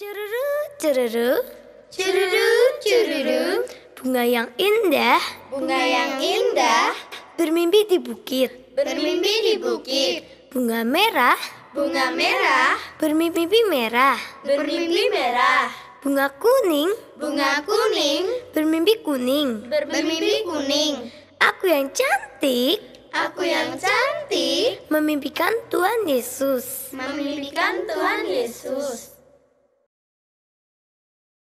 Cururu, cururu, cururu, cururu. Bunga yang indah, bunga yang indah. Bermimpi di bukit, bermimpi di bukit. Bunga merah, bunga merah. Bermimpi merah, bermimpi merah. Bunga kuning, bunga kuning. Bermimpi kuning, bermimpi kuning. Aku yang cantik, aku yang cantik. Memimpikan Tuhan Yesus, memimpikan Tuhan Yesus.